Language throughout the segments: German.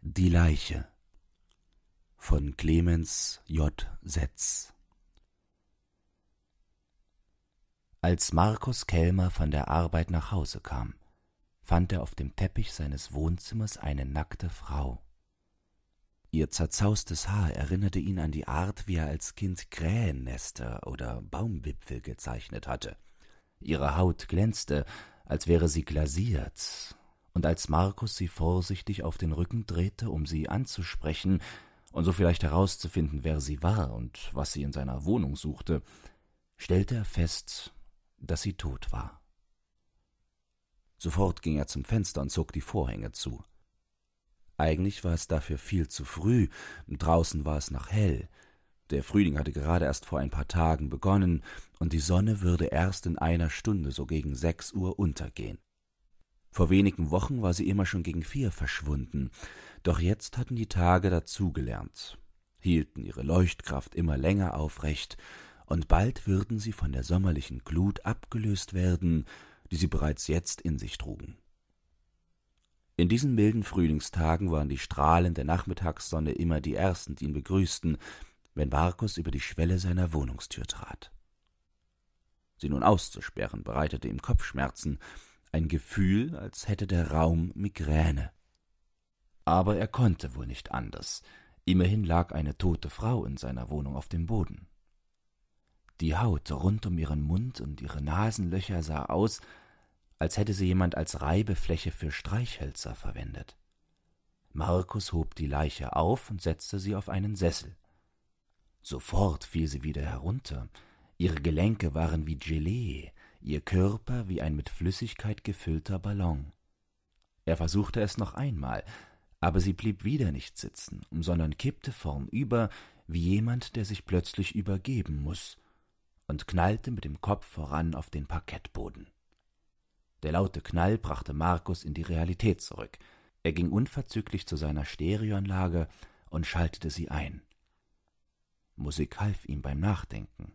Die Leiche von Clemens J. Setz Als Markus Kellmer von der Arbeit nach Hause kam, fand er auf dem Teppich seines Wohnzimmers eine nackte Frau. Ihr zerzaustes Haar erinnerte ihn an die Art, wie er als Kind Krähennester oder Baumwipfel gezeichnet hatte. Ihre Haut glänzte, als wäre sie glasiert, und als Markus sie vorsichtig auf den Rücken drehte, um sie anzusprechen und so vielleicht herauszufinden, wer sie war und was sie in seiner Wohnung suchte, stellte er fest, dass sie tot war. Sofort ging er zum Fenster und zog die Vorhänge zu. Eigentlich war es dafür viel zu früh, draußen war es noch hell, der Frühling hatte gerade erst vor ein paar Tagen begonnen, und die Sonne würde erst in einer Stunde so gegen sechs Uhr untergehen. Vor wenigen Wochen war sie immer schon gegen vier verschwunden, doch jetzt hatten die Tage dazugelernt, hielten ihre Leuchtkraft immer länger aufrecht, und bald würden sie von der sommerlichen Glut abgelöst werden, die sie bereits jetzt in sich trugen. In diesen milden Frühlingstagen waren die Strahlen der Nachmittagssonne immer die ersten, die ihn begrüßten, wenn Markus über die Schwelle seiner Wohnungstür trat. Sie nun auszusperren bereitete ihm Kopfschmerzen, ein Gefühl, als hätte der Raum Migräne. Aber er konnte wohl nicht anders, immerhin lag eine tote Frau in seiner Wohnung auf dem Boden. Die Haut rund um ihren Mund und ihre Nasenlöcher sah aus, als hätte sie jemand als Reibefläche für Streichhölzer verwendet. Markus hob die Leiche auf und setzte sie auf einen Sessel. Sofort fiel sie wieder herunter, ihre Gelenke waren wie Gelee, ihr Körper wie ein mit Flüssigkeit gefüllter Ballon. Er versuchte es noch einmal, aber sie blieb wieder nicht sitzen, sondern kippte vornüber wie jemand, der sich plötzlich übergeben muß, und knallte mit dem Kopf voran auf den Parkettboden. Der laute Knall brachte Markus in die Realität zurück. Er ging unverzüglich zu seiner Stereoanlage und schaltete sie ein. Musik half ihm beim Nachdenken.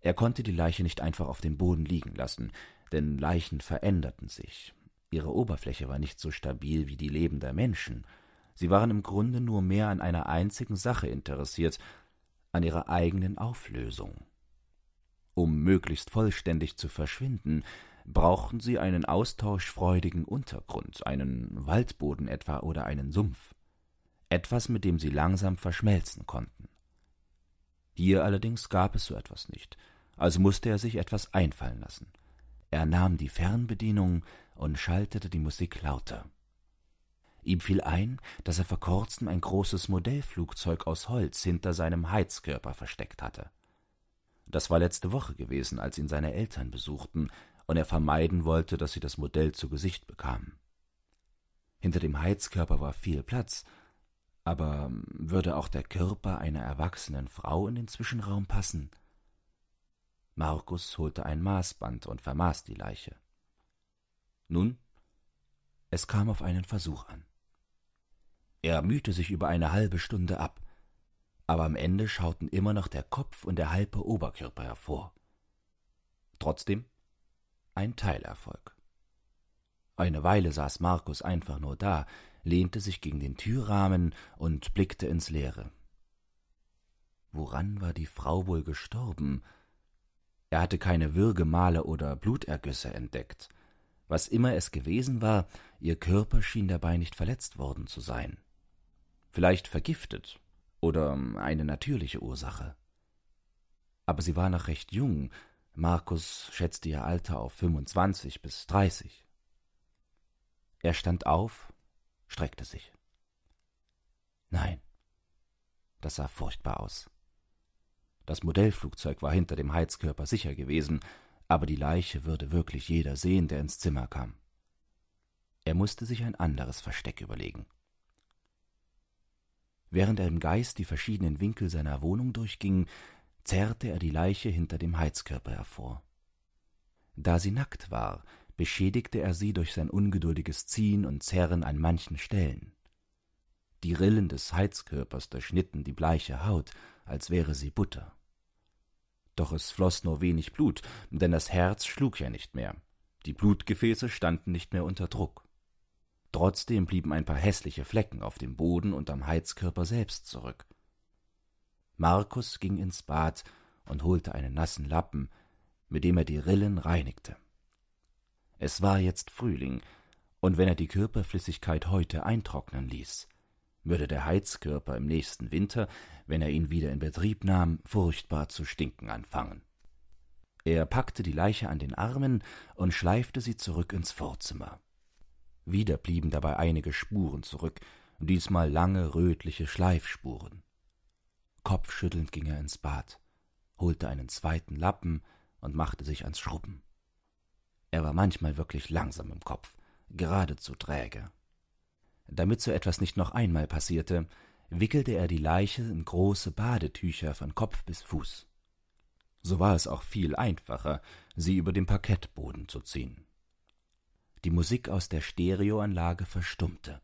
Er konnte die Leiche nicht einfach auf dem Boden liegen lassen, denn Leichen veränderten sich. Ihre Oberfläche war nicht so stabil wie die Leben der Menschen. Sie waren im Grunde nur mehr an einer einzigen Sache interessiert, an ihrer eigenen Auflösung. Um möglichst vollständig zu verschwinden, brauchten sie einen austauschfreudigen Untergrund, einen Waldboden etwa oder einen Sumpf. Etwas, mit dem sie langsam verschmelzen konnten. Hier allerdings gab es so etwas nicht, also musste er sich etwas einfallen lassen. Er nahm die Fernbedienung und schaltete die Musik lauter. Ihm fiel ein, dass er vor kurzem ein großes Modellflugzeug aus Holz hinter seinem Heizkörper versteckt hatte. Das war letzte Woche gewesen, als ihn seine Eltern besuchten, und er vermeiden wollte, dass sie das Modell zu Gesicht bekamen. Hinter dem Heizkörper war viel Platz, aber ähm, würde auch der Körper einer erwachsenen Frau in den Zwischenraum passen? Markus holte ein Maßband und vermaß die Leiche. Nun, es kam auf einen Versuch an. Er mühte sich über eine halbe Stunde ab, aber am Ende schauten immer noch der Kopf und der halbe Oberkörper hervor. Trotzdem ein Teilerfolg. Eine Weile saß Markus einfach nur da, lehnte sich gegen den Türrahmen und blickte ins Leere. Woran war die Frau wohl gestorben? Er hatte keine Würgemale oder Blutergüsse entdeckt. Was immer es gewesen war, ihr Körper schien dabei nicht verletzt worden zu sein. Vielleicht vergiftet oder eine natürliche Ursache. Aber sie war noch recht jung. Markus schätzte ihr Alter auf 25 bis 30. Er stand auf, streckte sich. Nein, das sah furchtbar aus. Das Modellflugzeug war hinter dem Heizkörper sicher gewesen, aber die Leiche würde wirklich jeder sehen, der ins Zimmer kam. Er musste sich ein anderes Versteck überlegen. Während er im Geist die verschiedenen Winkel seiner Wohnung durchging, zerrte er die Leiche hinter dem Heizkörper hervor. Da sie nackt war, beschädigte er sie durch sein ungeduldiges Ziehen und Zerren an manchen Stellen. Die Rillen des Heizkörpers durchschnitten die bleiche Haut, als wäre sie Butter. Doch es floss nur wenig Blut, denn das Herz schlug ja nicht mehr. Die Blutgefäße standen nicht mehr unter Druck. Trotzdem blieben ein paar hässliche Flecken auf dem Boden und am Heizkörper selbst zurück. Markus ging ins Bad und holte einen nassen Lappen, mit dem er die Rillen reinigte. Es war jetzt Frühling, und wenn er die Körperflüssigkeit heute eintrocknen ließ, würde der Heizkörper im nächsten Winter, wenn er ihn wieder in Betrieb nahm, furchtbar zu stinken anfangen. Er packte die Leiche an den Armen und schleifte sie zurück ins Vorzimmer. Wieder blieben dabei einige Spuren zurück, diesmal lange rötliche Schleifspuren. Kopfschüttelnd ging er ins Bad, holte einen zweiten Lappen und machte sich ans Schrubben. Er war manchmal wirklich langsam im Kopf, geradezu träge. Damit so etwas nicht noch einmal passierte, wickelte er die Leiche in große Badetücher von Kopf bis Fuß. So war es auch viel einfacher, sie über den Parkettboden zu ziehen. Die Musik aus der Stereoanlage verstummte,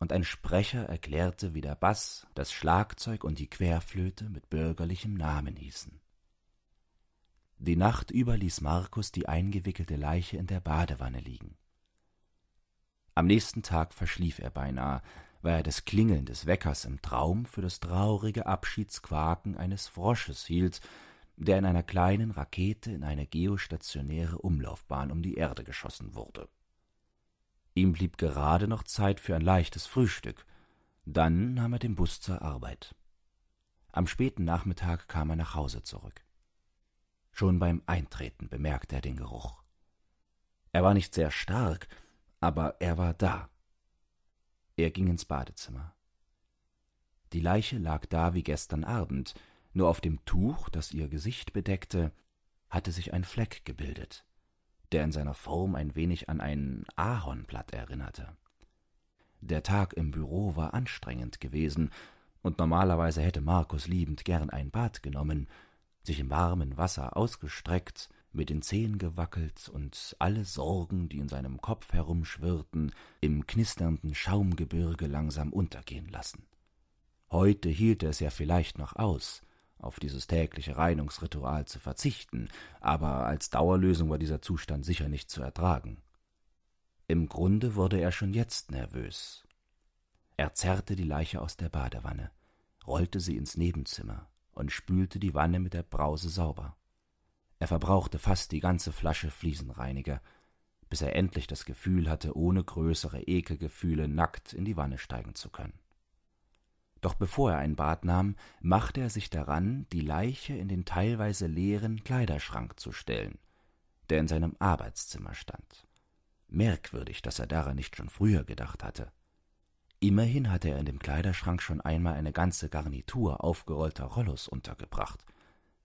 und ein Sprecher erklärte, wie der Bass, das Schlagzeug und die Querflöte mit bürgerlichem Namen hießen. Die Nacht über ließ Markus die eingewickelte Leiche in der Badewanne liegen. Am nächsten Tag verschlief er beinahe, weil er das Klingeln des Weckers im Traum für das traurige Abschiedsquaken eines Frosches hielt, der in einer kleinen Rakete in eine geostationäre Umlaufbahn um die Erde geschossen wurde. Ihm blieb gerade noch Zeit für ein leichtes Frühstück. Dann nahm er den Bus zur Arbeit. Am späten Nachmittag kam er nach Hause zurück. Schon beim Eintreten bemerkte er den Geruch. Er war nicht sehr stark, aber er war da. Er ging ins Badezimmer. Die Leiche lag da wie gestern Abend, nur auf dem Tuch, das ihr Gesicht bedeckte, hatte sich ein Fleck gebildet, der in seiner Form ein wenig an ein Ahornblatt erinnerte. Der Tag im Büro war anstrengend gewesen, und normalerweise hätte Markus liebend gern ein Bad genommen, sich im warmen Wasser ausgestreckt, mit den Zehen gewackelt und alle Sorgen, die in seinem Kopf herumschwirrten, im knisternden Schaumgebirge langsam untergehen lassen. Heute hielt er es ja vielleicht noch aus, auf dieses tägliche Reinungsritual zu verzichten, aber als Dauerlösung war dieser Zustand sicher nicht zu ertragen. Im Grunde wurde er schon jetzt nervös. Er zerrte die Leiche aus der Badewanne, rollte sie ins Nebenzimmer, und spülte die Wanne mit der Brause sauber. Er verbrauchte fast die ganze Flasche Fliesenreiniger, bis er endlich das Gefühl hatte, ohne größere Ekelgefühle nackt in die Wanne steigen zu können. Doch bevor er ein Bad nahm, machte er sich daran, die Leiche in den teilweise leeren Kleiderschrank zu stellen, der in seinem Arbeitszimmer stand. Merkwürdig, dass er daran nicht schon früher gedacht hatte. Immerhin hatte er in dem Kleiderschrank schon einmal eine ganze Garnitur aufgerollter Rollos untergebracht.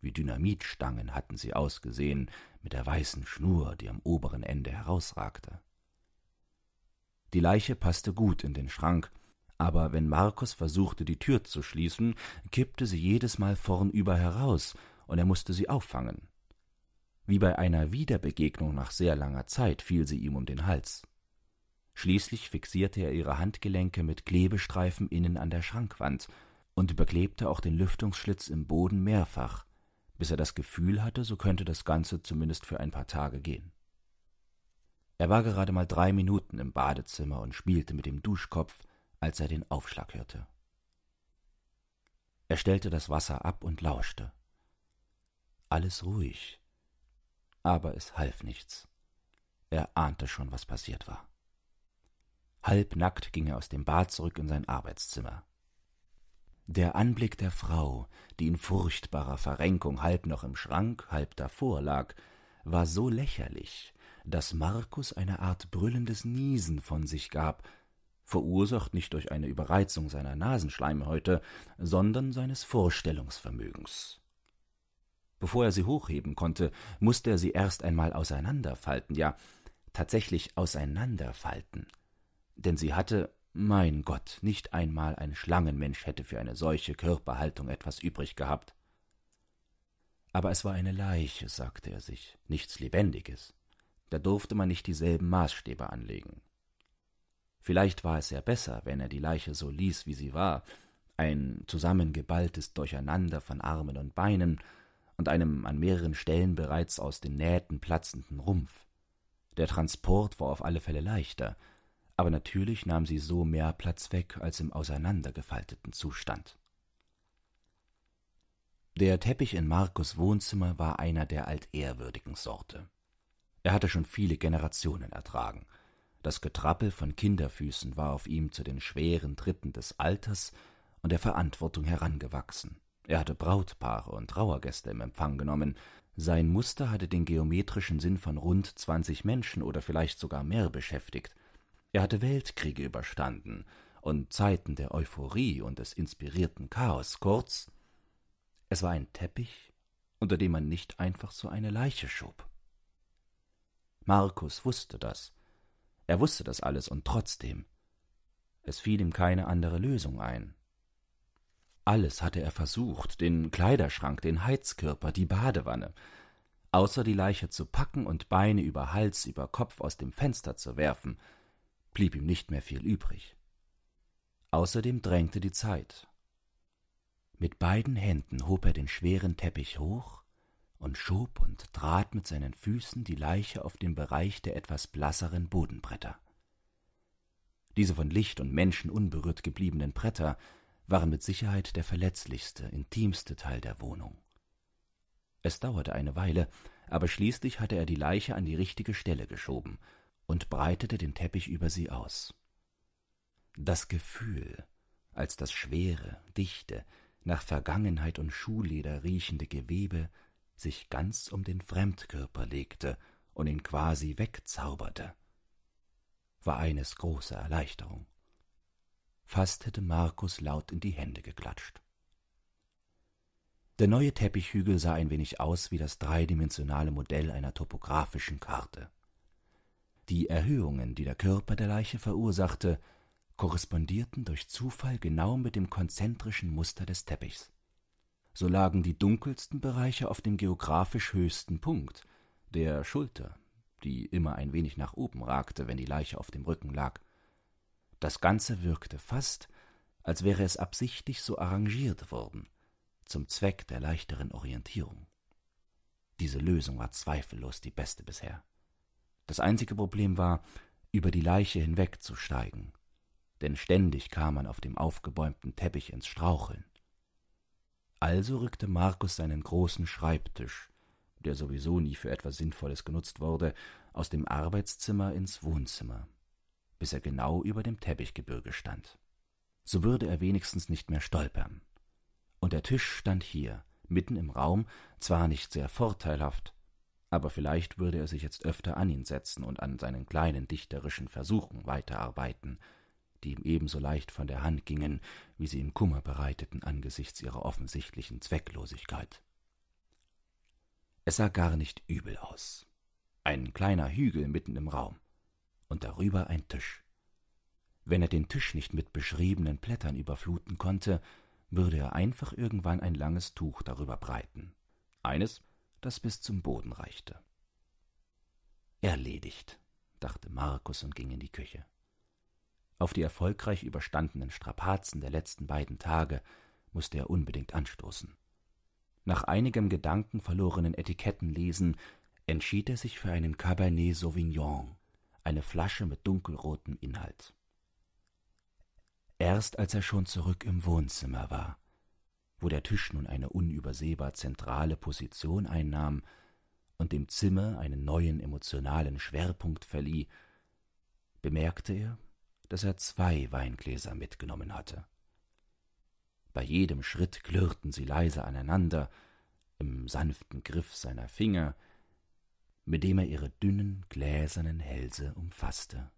Wie Dynamitstangen hatten sie ausgesehen, mit der weißen Schnur, die am oberen Ende herausragte. Die Leiche passte gut in den Schrank, aber wenn Markus versuchte, die Tür zu schließen, kippte sie jedes Mal vornüber heraus, und er musste sie auffangen. Wie bei einer Wiederbegegnung nach sehr langer Zeit fiel sie ihm um den Hals. Schließlich fixierte er ihre Handgelenke mit Klebestreifen innen an der Schrankwand und überklebte auch den Lüftungsschlitz im Boden mehrfach, bis er das Gefühl hatte, so könnte das Ganze zumindest für ein paar Tage gehen. Er war gerade mal drei Minuten im Badezimmer und spielte mit dem Duschkopf, als er den Aufschlag hörte. Er stellte das Wasser ab und lauschte. Alles ruhig. Aber es half nichts. Er ahnte schon, was passiert war. Halbnackt ging er aus dem Bad zurück in sein Arbeitszimmer. Der Anblick der Frau, die in furchtbarer Verrenkung halb noch im Schrank, halb davor lag, war so lächerlich, daß Markus eine Art brüllendes Niesen von sich gab, verursacht nicht durch eine Überreizung seiner Nasenschleimhäute, sondern seines Vorstellungsvermögens. Bevor er sie hochheben konnte, mußte er sie erst einmal auseinanderfalten, ja, tatsächlich auseinanderfalten, denn sie hatte mein Gott, nicht einmal ein Schlangenmensch hätte für eine solche Körperhaltung etwas übrig gehabt. Aber es war eine Leiche, sagte er sich, nichts Lebendiges. Da durfte man nicht dieselben Maßstäbe anlegen. Vielleicht war es ja besser, wenn er die Leiche so ließ, wie sie war, ein zusammengeballtes Durcheinander von Armen und Beinen und einem an mehreren Stellen bereits aus den Nähten platzenden Rumpf. Der Transport war auf alle Fälle leichter, aber natürlich nahm sie so mehr Platz weg als im auseinandergefalteten Zustand. Der Teppich in Markus Wohnzimmer war einer der altehrwürdigen Sorte. Er hatte schon viele Generationen ertragen. Das Getrappel von Kinderfüßen war auf ihm zu den schweren Tritten des Alters und der Verantwortung herangewachsen. Er hatte Brautpaare und Trauergäste im Empfang genommen. Sein Muster hatte den geometrischen Sinn von rund zwanzig Menschen oder vielleicht sogar mehr beschäftigt. Er hatte Weltkriege überstanden und Zeiten der Euphorie und des inspirierten Chaos, kurz, es war ein Teppich, unter dem man nicht einfach so eine Leiche schob. Markus wusste das. Er wusste das alles und trotzdem. Es fiel ihm keine andere Lösung ein. Alles hatte er versucht, den Kleiderschrank, den Heizkörper, die Badewanne, außer die Leiche zu packen und Beine über Hals, über Kopf aus dem Fenster zu werfen blieb ihm nicht mehr viel übrig. Außerdem drängte die Zeit. Mit beiden Händen hob er den schweren Teppich hoch und schob und trat mit seinen Füßen die Leiche auf den Bereich der etwas blasseren Bodenbretter. Diese von Licht und Menschen unberührt gebliebenen Bretter waren mit Sicherheit der verletzlichste, intimste Teil der Wohnung. Es dauerte eine Weile, aber schließlich hatte er die Leiche an die richtige Stelle geschoben und breitete den Teppich über sie aus. Das Gefühl, als das schwere, dichte, nach Vergangenheit und Schuhleder riechende Gewebe sich ganz um den Fremdkörper legte und ihn quasi wegzauberte, war eines großer Erleichterung. Fast hätte Markus laut in die Hände geklatscht. Der neue Teppichhügel sah ein wenig aus wie das dreidimensionale Modell einer topografischen Karte. Die Erhöhungen, die der Körper der Leiche verursachte, korrespondierten durch Zufall genau mit dem konzentrischen Muster des Teppichs. So lagen die dunkelsten Bereiche auf dem geografisch höchsten Punkt, der Schulter, die immer ein wenig nach oben ragte, wenn die Leiche auf dem Rücken lag. Das Ganze wirkte fast, als wäre es absichtlich so arrangiert worden, zum Zweck der leichteren Orientierung. Diese Lösung war zweifellos die beste bisher. Das einzige Problem war, über die Leiche hinwegzusteigen, denn ständig kam man auf dem aufgebäumten Teppich ins Straucheln. Also rückte Markus seinen großen Schreibtisch, der sowieso nie für etwas Sinnvolles genutzt wurde, aus dem Arbeitszimmer ins Wohnzimmer, bis er genau über dem Teppichgebirge stand. So würde er wenigstens nicht mehr stolpern. Und der Tisch stand hier, mitten im Raum, zwar nicht sehr vorteilhaft, aber vielleicht würde er sich jetzt öfter an ihn setzen und an seinen kleinen dichterischen Versuchen weiterarbeiten, die ihm ebenso leicht von der Hand gingen, wie sie ihm Kummer bereiteten angesichts ihrer offensichtlichen Zwecklosigkeit. Es sah gar nicht übel aus. Ein kleiner Hügel mitten im Raum und darüber ein Tisch. Wenn er den Tisch nicht mit beschriebenen Blättern überfluten konnte, würde er einfach irgendwann ein langes Tuch darüber breiten. Eines, das bis zum Boden reichte. Erledigt, dachte Markus und ging in die Küche. Auf die erfolgreich überstandenen Strapazen der letzten beiden Tage musste er unbedingt anstoßen. Nach einigem Gedanken verlorenen Etiketten lesen, entschied er sich für einen Cabernet Sauvignon, eine Flasche mit dunkelrotem Inhalt. Erst als er schon zurück im Wohnzimmer war, wo der Tisch nun eine unübersehbar zentrale Position einnahm und dem Zimmer einen neuen emotionalen Schwerpunkt verlieh, bemerkte er, dass er zwei Weingläser mitgenommen hatte. Bei jedem Schritt klirrten sie leise aneinander im sanften Griff seiner Finger, mit dem er ihre dünnen, gläsernen Hälse umfasste.